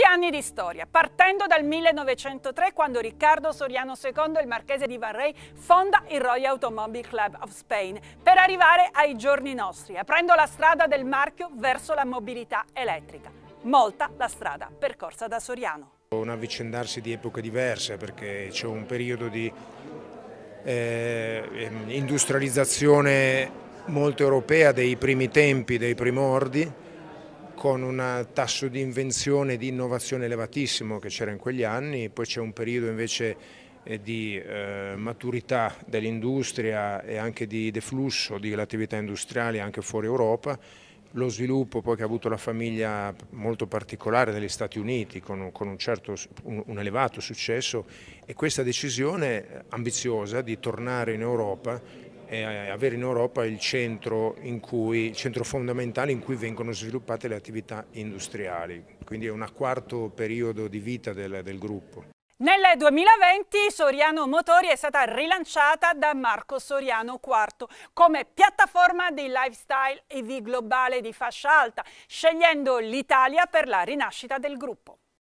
Tanti anni di storia, partendo dal 1903 quando Riccardo Soriano II, il marchese di Varrey, fonda il Royal Automobile Club of Spain per arrivare ai giorni nostri, aprendo la strada del marchio verso la mobilità elettrica. Molta la strada percorsa da Soriano. Un avvicendarsi di epoche diverse perché c'è un periodo di eh, ehm, industrializzazione molto europea dei primi tempi, dei primordi, con un tasso di invenzione e di innovazione elevatissimo che c'era in quegli anni, poi c'è un periodo invece eh, di eh, maturità dell'industria e anche di deflusso dell'attività industriale anche fuori Europa, lo sviluppo poi che ha avuto la famiglia molto particolare degli Stati Uniti con, con un, certo, un, un elevato successo e questa decisione ambiziosa di tornare in Europa e avere in Europa il centro, cui, il centro, fondamentale in cui vengono sviluppate le attività industriali, quindi è un quarto periodo di vita del, del gruppo. Nel 2020 Soriano Motori è stata rilanciata da Marco Soriano IV come piattaforma di lifestyle EV globale di fascia alta, scegliendo l'Italia per la rinascita del gruppo.